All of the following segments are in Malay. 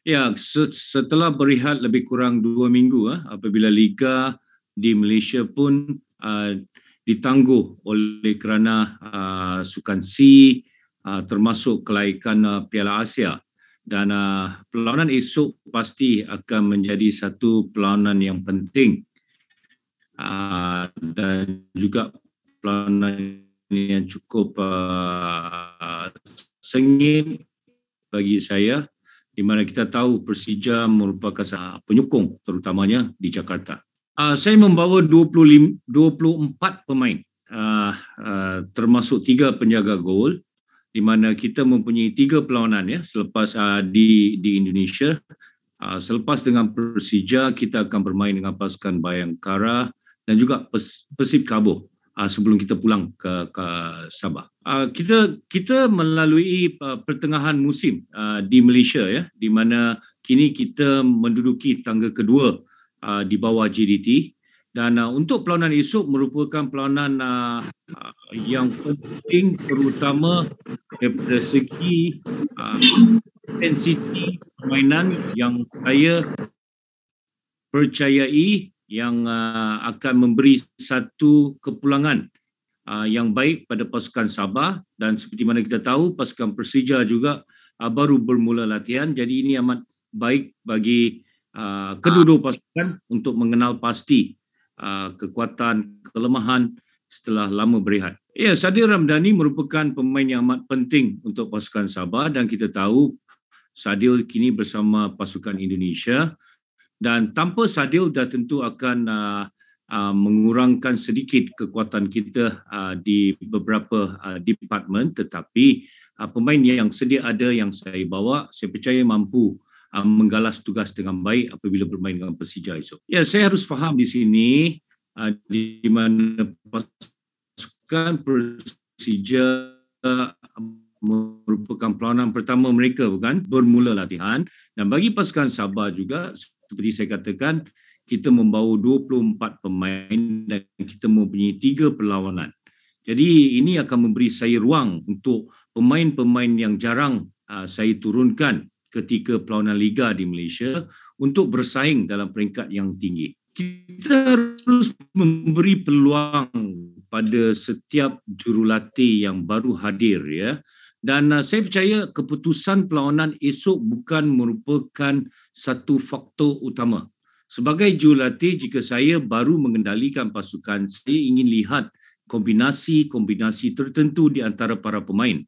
Ya, setelah berehat lebih kurang dua minggu ah, apabila Liga di Malaysia pun ah, ditangguh oleh kerana ah, sukan C termasuk kelaikan Piala Asia dan perlawanan esok pasti akan menjadi satu perlawanan yang penting dan juga perlawanan yang cukup sengit bagi saya di mana kita tahu Persija merupakan penyokong terutamanya di Jakarta. Uh, saya membawa 25, 24 pemain uh, uh, termasuk tiga penjaga gol di mana kita mempunyai tiga perlawanan ya selepas uh, di di Indonesia uh, selepas dengan Persija kita akan bermain dengan pasukan Bayangkara dan juga Persib Kabupaten Ah, sebelum kita pulang ke, ke Sabah. Ah, kita kita melalui ah, pertengahan musim di Malaysia ya, di mana kini kita menduduki tangga kedua di bawah JDT. dan untuk pelawanan esok merupakan pelawanan yang penting terutama daripada segi intensiti permainan yang saya percayai yang uh, akan memberi satu kepulangan uh, yang baik pada pasukan Sabah dan seperti mana kita tahu pasukan Persija juga uh, baru bermula latihan jadi ini amat baik bagi uh, kedua-dua ah. pasukan untuk mengenal pasti uh, kekuatan kelemahan setelah lama berehat. Ya, Sadir Ramdhani merupakan pemain yang amat penting untuk pasukan Sabah dan kita tahu Sadil kini bersama pasukan Indonesia dan tanpa sadil dah tentu akan uh, uh, mengurangkan sedikit kekuatan kita uh, di beberapa uh, departemen tetapi uh, pemain yang sedia ada yang saya bawa saya percaya mampu uh, menggalas tugas dengan baik apabila bermain dengan Persija esok. Ya saya harus faham di sini uh, di mana pasukan Persija merupakan perlawanan pertama mereka bukan bermula latihan dan bagi pasukan Sabah juga seperti saya katakan kita membawa 24 pemain dan kita mempunyai tiga perlawanan. Jadi ini akan memberi saya ruang untuk pemain-pemain yang jarang uh, saya turunkan ketika perlawanan liga di Malaysia untuk bersaing dalam peringkat yang tinggi. Kita harus memberi peluang pada setiap jurulatih yang baru hadir ya dan uh, saya percaya keputusan perlawanan esok bukan merupakan satu faktor utama sebagai jurulatih jika saya baru mengendalikan pasukan saya ingin lihat kombinasi-kombinasi tertentu di antara para pemain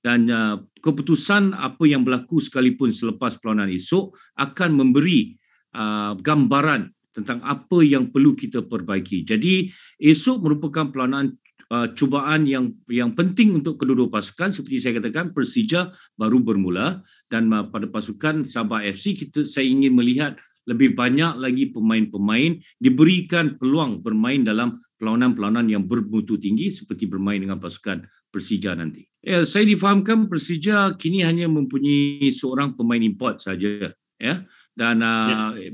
dan uh, keputusan apa yang berlaku sekalipun selepas perlawanan esok akan memberi uh, gambaran tentang apa yang perlu kita perbaiki. Jadi esok merupakan perlawanan uh, cubaan yang yang penting untuk kedua-dua pasukan seperti saya katakan Persija baru bermula dan uh, pada pasukan Sabah FC kita saya ingin melihat lebih banyak lagi pemain-pemain diberikan peluang bermain dalam perlawanan-perlawanan yang bermutu tinggi seperti bermain dengan pasukan Persija nanti. Ya, saya difahamkan Persija kini hanya mempunyai seorang pemain import saja ya dan uh, ya.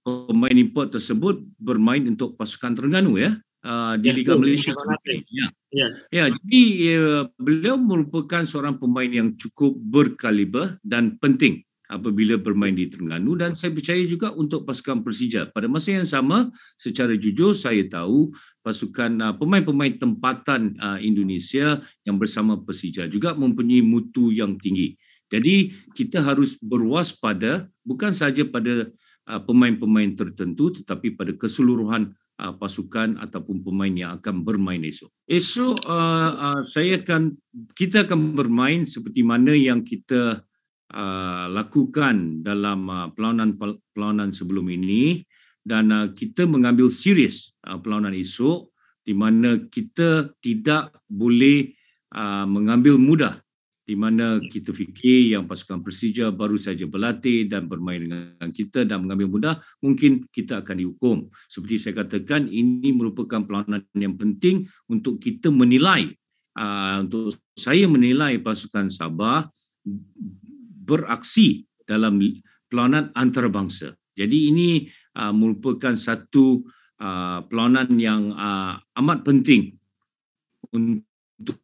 pemain import tersebut bermain untuk pasukan Terengganu ya. Ah, di Liga Malaysia semasa ya. ya. Ya, jadi uh, beliau merupakan seorang pemain yang cukup berkaliber dan penting apabila bermain di Terengganu dan saya percaya juga untuk pasukan Persija. Pada masa yang sama, secara jujur saya tahu pasukan ah, pemain-pemain tempatan ah, Indonesia yang bersama Persija juga mempunyai mutu yang tinggi. Jadi kita harus berwaspada bukan saja pada pemain-pemain tertentu tetapi pada keseluruhan uh, pasukan ataupun pemain yang akan bermain esok. Esok uh, uh, saya akan kita akan bermain seperti mana yang kita uh, lakukan dalam uh, perlawanan perlawanan sebelum ini dan uh, kita mengambil serius uh, perlawanan esok di mana kita tidak boleh uh, mengambil mudah di mana kita fikir yang pasukan Persija baru saja berlatih dan bermain dengan kita dan mengambil mudah, mungkin kita akan dihukum. Seperti saya katakan, ini merupakan perlawanan yang penting untuk kita menilai, ah, untuk saya menilai pasukan Sabah beraksi dalam perlawanan antarabangsa. Jadi ini ah, merupakan satu ah, perlawanan yang amat penting untuk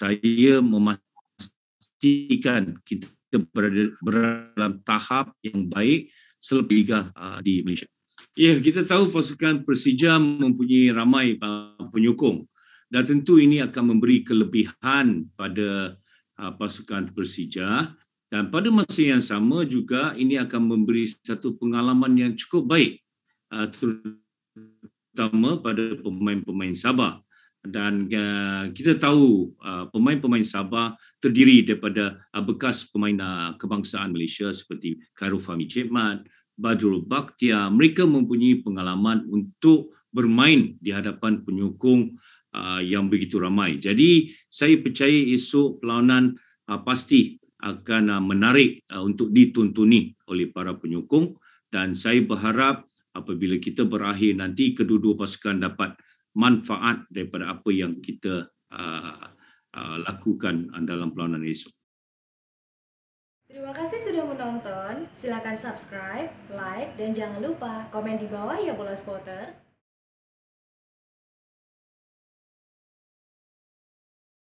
saya memastikan kita berada, berada dalam tahap yang baik selepas Liga uh, di Malaysia. Ya, yeah, kita tahu pasukan Persija mempunyai ramai uh, penyokong dan tentu ini akan memberi kelebihan pada uh, pasukan Persija dan pada masa yang sama juga ini akan memberi satu pengalaman yang cukup baik uh, terutama pada pemain-pemain Sabah dan uh, kita tahu uh, pemain-pemain Sabah terdiri daripada uh, bekas pemain uh, kebangsaan Malaysia seperti Khairul Fahmi Cikmat, Badrul Baktia. Mereka mempunyai pengalaman untuk bermain di hadapan penyokong uh, yang begitu ramai. Jadi saya percaya esok perlawanan uh, pasti akan uh, menarik uh, untuk dituntuni oleh para penyokong dan saya berharap apabila kita berakhir nanti kedua-dua pasukan dapat manfaat daripada apa yang kita uh, uh, lakukan uh, dalam pelawanan esok. Terima kasih sudah menonton. Silakan subscribe, like dan jangan lupa komen di bawah ya bola spotter.